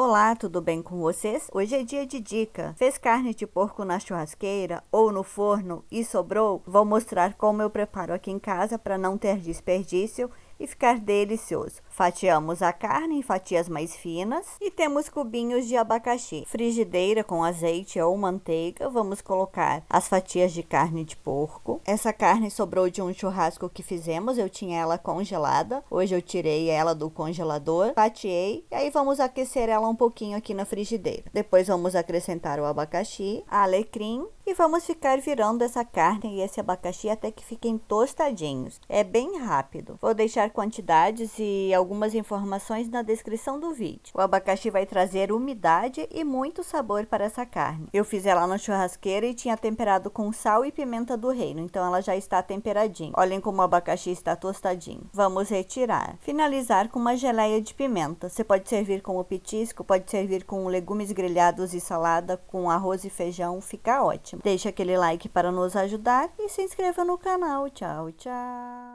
Olá, tudo bem com vocês? Hoje é dia de dica. Fez carne de porco na churrasqueira ou no forno e sobrou? Vou mostrar como eu preparo aqui em casa para não ter desperdício e ficar delicioso. Fatiamos a carne em fatias mais finas e temos cubinhos de abacaxi. Frigideira com azeite ou manteiga, vamos colocar as fatias de carne de porco. Essa carne sobrou de um churrasco que fizemos, eu tinha ela congelada. Hoje eu tirei ela do congelador, fatiei e aí vamos aquecer ela um pouquinho aqui na frigideira. Depois vamos acrescentar o abacaxi, alecrim vamos ficar virando essa carne e esse abacaxi até que fiquem tostadinhos. É bem rápido. Vou deixar quantidades e algumas informações na descrição do vídeo. O abacaxi vai trazer umidade e muito sabor para essa carne. Eu fiz ela na churrasqueira e tinha temperado com sal e pimenta do reino, então ela já está temperadinha. Olhem como o abacaxi está tostadinho. Vamos retirar. Finalizar com uma geleia de pimenta. Você pode servir como petisco, pode servir com legumes grelhados e salada, com arroz e feijão, fica ótimo. Deixe aquele like para nos ajudar e se inscreva no canal. Tchau, tchau!